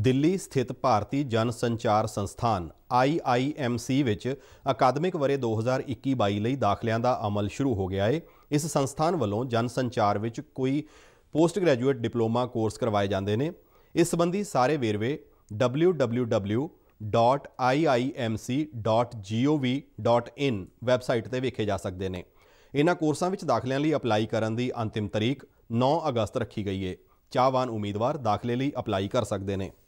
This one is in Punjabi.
ਦਿੱਲੀ ਸਥਿਤ ਭਾਰਤੀ ਜਨ ਸੰਚਾਰ ਸੰਸਥਾਨ IIMC ਵਿੱਚ ਅਕਾਦਮਿਕ ਵਰੇ 2021-22 ਲਈ ਦਾਖਲਿਆਂ ਦਾ ਅਮਲ ਸ਼ੁਰੂ ਹੋ ਗਿਆ ਹੈ ਇਸ ਸੰਸਥਾਨ ਵੱਲੋਂ ਜਨ ਸੰਚਾਰ ਵਿੱਚ ਕੋਈ ਪੋਸਟ ਗ੍ਰੈਜੂਏਟ ਡਿਪਲੋਮਾ ਕੋਰਸ ਕਰਵਾਏ ਜਾਂਦੇ ਨੇ ਇਸ ਸੰਬੰਧੀ ਸਾਰੇ ਵੇਰਵੇ www.iimc.gov.in ਵੈਬਸਾਈਟ ਤੇ ਵੇਖੇ ਜਾ ਸਕਦੇ ਨੇ ਇਹਨਾਂ ਕੋਰਸਾਂ ਵਿੱਚ ਦਾਖਲਿਆਂ ਲਈ ਅਪਲਾਈ ਕਰਨ ਦੀ ਅੰਤਿਮ ਤਾਰੀਖ 9 ਅਗਸਤ ਰੱਖੀ ਗਈ ਹੈ ਚਾਹਵਾਨ ਉਮੀਦਵਾਰ ਦਾਖਲੇ ਲਈ ਅਪਲਾਈ ਕਰ ਸਕਦੇ ਨੇ